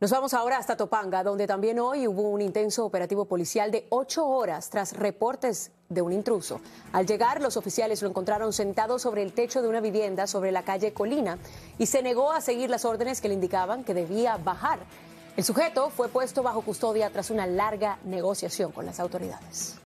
Nos vamos ahora hasta Topanga, donde también hoy hubo un intenso operativo policial de ocho horas tras reportes de un intruso. Al llegar, los oficiales lo encontraron sentado sobre el techo de una vivienda sobre la calle Colina y se negó a seguir las órdenes que le indicaban que debía bajar. El sujeto fue puesto bajo custodia tras una larga negociación con las autoridades.